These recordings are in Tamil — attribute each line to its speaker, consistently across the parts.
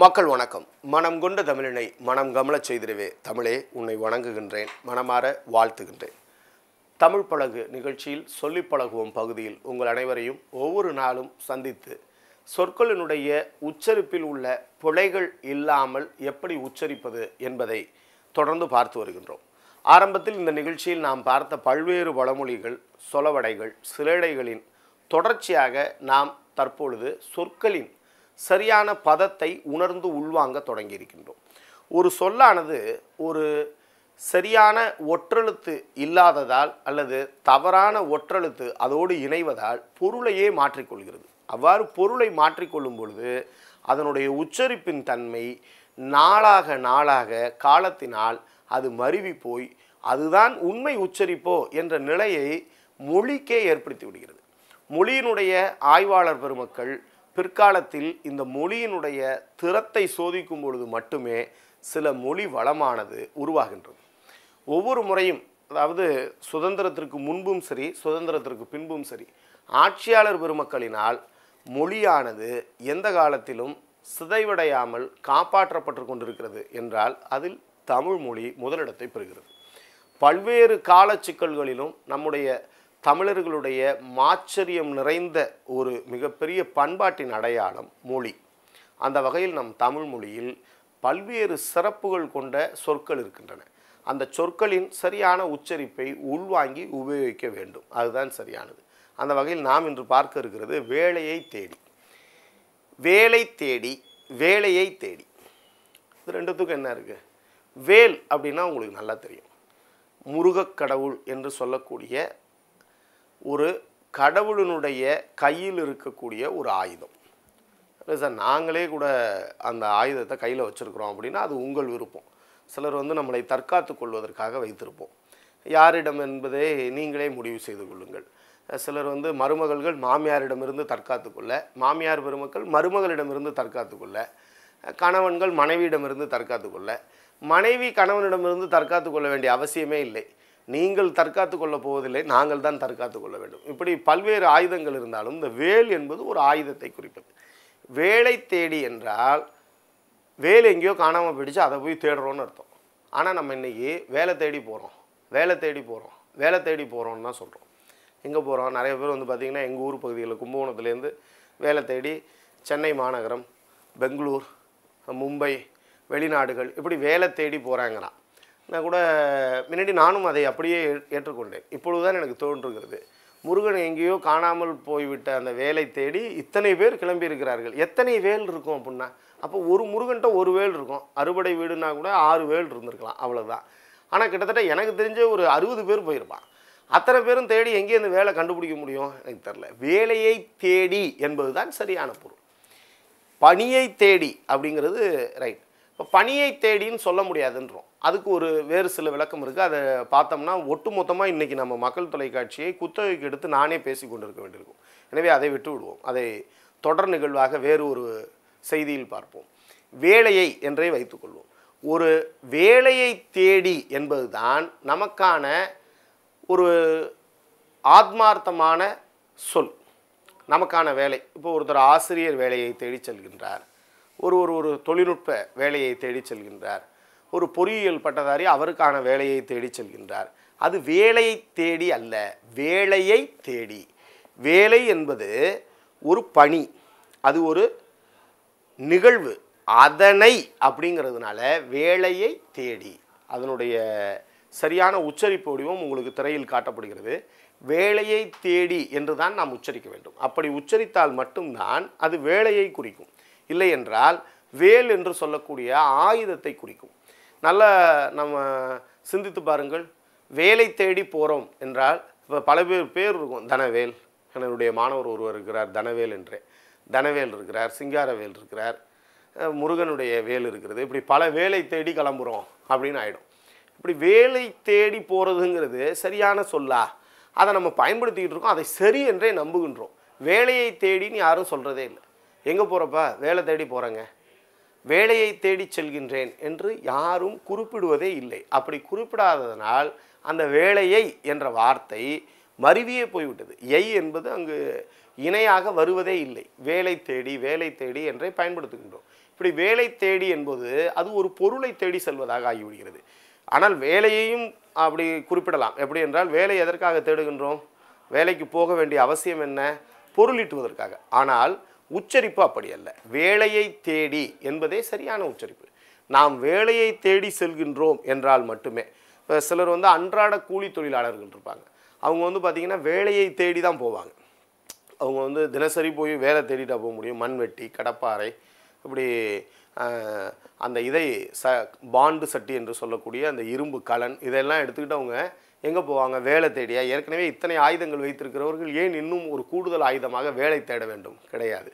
Speaker 1: மக்கள் வணக்கம் மனம் கொண்ட தமிழினை மனம் கமலச் செய்திருவே தமிழே உன்னை வணங்குகின்றேன் மனமாற வாழ்த்துகின்றேன் தமிழ் பழகு நிகழ்ச்சியில் சொல்லி பழகுவோம் பகுதியில் உங்கள் அனைவரையும் ஒவ்வொரு நாளும் சந்தித்து சொற்களினுடைய உச்சரிப்பில் உள்ள பிழைகள் இல்லாமல் எப்படி உச்சரிப்பது என்பதை தொடர்ந்து பார்த்து வருகின்றோம் ஆரம்பத்தில் இந்த நிகழ்ச்சியில் நாம் பார்த்த பல்வேறு வளமொழிகள் சொலவடைகள் சிலேடைகளின் தொடர்ச்சியாக நாம் தற்பொழுது சொற்களின் சரியான பதத்தை உணர்ந்து உள்வாங்க தொடங்கியிருக்கின்றோம் ஒரு சொல்லானது ஒரு சரியான ஒற்றெழுத்து இல்லாததால் அல்லது தவறான ஒற்றெழுத்து அதோடு இணைவதால் பொருளையே மாற்றிக்கொள்கிறது அவ்வாறு பொருளை மாற்றிக்கொள்ளும் பொழுது அதனுடைய உச்சரிப்பின் தன்மை நாளாக நாளாக காலத்தினால் அது மருவி போய் அதுதான் உண்மை உச்சரிப்போ என்ற நிலையை மொழிக்கே ஏற்படுத்தி விடுகிறது மொழியினுடைய ஆய்வாளர் பெருமக்கள் பிற்காலத்தில் இந்த மொழியினுடைய திறத்தை சோதிக்கும் பொழுது மட்டுமே சில மொழி வளமானது உருவாகின்றது ஒவ்வொரு முறையும் அதாவது சுதந்திரத்திற்கு முன்பும் சரி சுதந்திரத்திற்கு பின்பும் சரி ஆட்சியாளர் பெருமக்களினால் மொழியானது எந்த காலத்திலும் சிதைவடையாமல் காப்பாற்றப்பட்டு கொண்டிருக்கிறது என்றால் அதில் தமிழ் மொழி முதலிடத்தை பெறுகிறது பல்வேறு கால சிக்கல்களிலும் நம்முடைய தமிழர்களுடைய மாச்சரியம் நிறைந்த ஒரு மிகப்பெரிய பண்பாட்டின் அடையாளம் மொழி அந்த வகையில் நம் தமிழ் மொழியில் பல்வேறு சிறப்புகள் கொண்ட சொற்கள் இருக்கின்றன அந்த சொற்களின் சரியான உச்சரிப்பை உள்வாங்கி உபயோகிக்க வேண்டும் அதுதான் சரியானது அந்த வகையில் நாம் இன்று பார்க்க இருக்கிறது வேலையை தேடி வேலை தேடி வேலையை தேடி இது ரெண்டுத்துக்கும் என்ன இருக்குது வேல் அப்படின்னா உங்களுக்கு நல்லா தெரியும் முருகக்கடவுள் என்று சொல்லக்கூடிய ஒரு கடவுளினுடைய கையில் இருக்கக்கூடிய ஒரு ஆயுதம் இல்லை சார் நாங்களே கூட அந்த ஆயுதத்தை கையில் வச்சுருக்குறோம் அப்படின்னா அது உங்கள் விருப்பம் சிலர் வந்து நம்மளை தற்காத்து கொள்வதற்காக வைத்திருப்போம் யாரிடம் என்பதை நீங்களே முடிவு செய்து கொள்ளுங்கள் சிலர் வந்து மருமகள்கள் மாமியாரிடமிருந்து தற்காத்து கொள்ள மாமியார் பெருமக்கள் மருமகளிடமிருந்து தற்காத்து கொள்ள கணவன்கள் மனைவியிடமிருந்து தற்காத்து கொள்ள மனைவி கணவனிடமிருந்து தற்காத்து கொள்ள வேண்டிய அவசியமே இல்லை நீங்கள் தற்காத்து கொள்ளப் போவதில்லை நாங்கள் தான் தற்காத்து கொள்ள வேண்டும் இப்படி பல்வேறு ஆயுதங்கள் இருந்தாலும் இந்த வேல் என்பது ஒரு ஆயுதத்தை குறிப்பது வேலை தேடி என்றால் வேல் எங்கேயோ காணாமல் போயிடுச்சு அதை போய் தேடுறோன்னு அர்த்தம் ஆனால் நம்ம இன்றைக்கி வேலை தேடி போகிறோம் வேலை தேடி போகிறோம் வேலை தேடி போகிறோன்னு தான் சொல்கிறோம் எங்கே போகிறோம் நிறைய பேர் வந்து பார்த்திங்கன்னா எங்கள் ஊர் பகுதிகளில் கும்பகோணத்துலேருந்து வேலை தேடி சென்னை மாநகரம் பெங்களூர் மும்பை வெளிநாடுகள் இப்படி வேலை தேடி போகிறாங்கண்ணா நான் கூட முன்னாடி நானும் அதை அப்படியே ஏற்றுக்கொண்டேன் இப்பொழுதுதான் எனக்கு தோன்றுகிறது முருகன் எங்கேயோ காணாமல் போய்விட்ட அந்த வேலை தேடி இத்தனை பேர் கிளம்பி இருக்கிறார்கள் எத்தனை வேல் இருக்கும் அப்படின்னா அப்போ ஒரு முருகன்ட்ட ஒரு வேல் இருக்கும் அறுபடை வீடுனா கூட ஆறு வேல் இருந்திருக்கலாம் அவ்வளோதான் ஆனால் கிட்டத்தட்ட எனக்கு தெரிஞ்ச ஒரு அறுபது பேர் போயிருப்பான் அத்தனை பேரும் தேடி எங்கேயும் இந்த வேலை கண்டுபிடிக்க முடியும் எனக்கு தெரில வேலையை தேடி என்பது தான் சரியான பொருள் பணியை தேடி அப்படிங்கிறது ரைட் இப்போ பணியை தேடின்னு சொல்ல முடியாதுன்றோம் அதுக்கு ஒரு வேறு சில விளக்கம் இருக்குது அதை பார்த்தோம்னா ஒட்டுமொத்தமாக இன்றைக்கி நம்ம மக்கள் தொலைக்காட்சியை குத்தகைக்கு எடுத்து நானே பேசி கொண்டிருக்க வேண்டியிருக்கும் எனவே அதை விட்டு விடுவோம் அதை தொடர் நிகழ்வாக வேறு ஒரு செய்தியில் பார்ப்போம் வேலையை என்றே வைத்துக்கொள்வோம் ஒரு வேலையை தேடி என்பதுதான் நமக்கான ஒரு ஆத்மார்த்தமான சொல் நமக்கான வேலை இப்போ ஒருத்தர் ஆசிரியர் வேலையை தேடி செல்கின்றார் ஒரு ஒரு ஒரு தொழில்நுட்ப வேலையை தேடி செல்கின்றார் ஒரு பொறியியல் பட்டதாரி அவருக்கான வேலையை தேடி செல்கின்றார் அது வேலையை தேடி அல்ல வேலையை தேடி வேலை என்பது ஒரு பணி அது ஒரு நிகழ்வு அதனை அப்படிங்கிறதுனால வேலையை தேடி அதனுடைய சரியான உச்சரிப்பு வடிவம் உங்களுக்கு திரையில் காட்டப்படுகிறது வேலையை தேடி என்று தான் நாம் உச்சரிக்க வேண்டும் அப்படி உச்சரித்தால் மட்டும்தான் அது வேலையை குறிக்கும் இல்லை என்றால் வேல் என்று சொல்லக்கூடிய ஆயுதத்தை குறிக்கும் நல்ல நம்ம சிந்தித்து பாருங்கள் வேலை தேடி போகிறோம் என்றால் இப்போ பல பேர் பேர் இருக்கும் தனவேல் என்னுடைய மாணவர் ஒருவர் இருக்கிறார் தனவேல் என்றே தனவேல் இருக்கிறார் சிங்காரவேல் இருக்கிறார் முருகனுடைய வேல் இருக்கிறது இப்படி பல வேலை தேடி கிளம்புறோம் அப்படின்னு ஆகிடும் இப்படி வேலை தேடி போகிறதுங்கிறது சரியான சொல்லா அதை நம்ம பயன்படுத்திக்கிட்டு இருக்கோம் அதை சரி என்றே நம்புகின்றோம் வேலையை தேடின்னு யாரும் சொல்கிறதே இல்லை எங்கே போகிறப்பா வேலை தேடி போகிறேங்க வேலையை தேடி செல்கின்றேன் என்று யாரும் குறிப்பிடுவதே இல்லை அப்படி குறிப்பிடாததனால் அந்த வேலையை என்ற வார்த்தை மருவியே போய்விட்டது எய் என்பது அங்கு இணையாக வருவதே இல்லை வேலை தேடி வேலை தேடி என்றே பயன்படுத்துகின்றோம் இப்படி வேலை தேடி என்பது அது ஒரு பொருளை தேடி செல்வதாக ஆகிவிடுகிறது ஆனால் வேலையையும் அப்படி குறிப்பிடலாம் எப்படி என்றால் வேலை எதற்காக தேடுகின்றோம் வேலைக்கு போக வேண்டிய அவசியம் என்ன பொருளீட்டுவதற்காக ஆனால் உச்சரிப்பு அப்படி அல்ல வேலையை தேடி என்பதே சரியான உச்சரிப்பு நாம் வேலையை தேடி செல்கின்றோம் என்றால் மட்டுமே இப்போ சிலர் வந்து அன்றாட கூலி தொழிலாளர்கள் இருப்பாங்க அவங்க வந்து பார்த்திங்கன்னா வேலையை தேடி தான் போவாங்க அவங்க வந்து தினசரி போய் வேலை தேடிட்டா போக முடியும் மண்வெட்டி கடப்பாறை இப்படி அந்த இதை ச பாண்டு சட்டி என்று சொல்லக்கூடிய அந்த இரும்பு கலன் இதெல்லாம் எடுத்துக்கிட்டு அவங்க எங்கே போவாங்க வேலை தேடியா ஏற்கனவே இத்தனை ஆயுதங்கள் வைத்திருக்கிறவர்கள் ஏன் இன்னும் ஒரு கூடுதல் ஆயுதமாக வேலை தேட வேண்டும் கிடையாது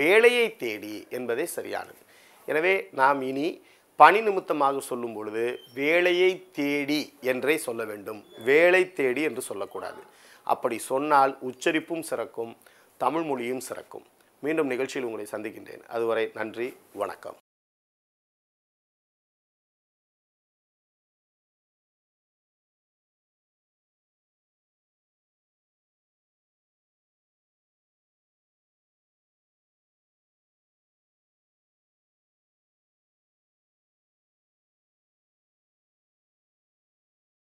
Speaker 1: வேலையை தேடி என்பதே சரியானது எனவே நாம் இனி பணி நிமித்தமாக சொல்லும் பொழுது வேலையை தேடி என்றே சொல்ல வேண்டும் வேலை தேடி என்று சொல்லக்கூடாது அப்படி சொன்னால் உச்சரிப்பும் சிறக்கும் தமிழ் மொழியும் சிறக்கும் மீண்டும் நிகழ்ச்சியில் உங்களை சந்திக்கின்றேன் அதுவரை நன்றி வணக்கம்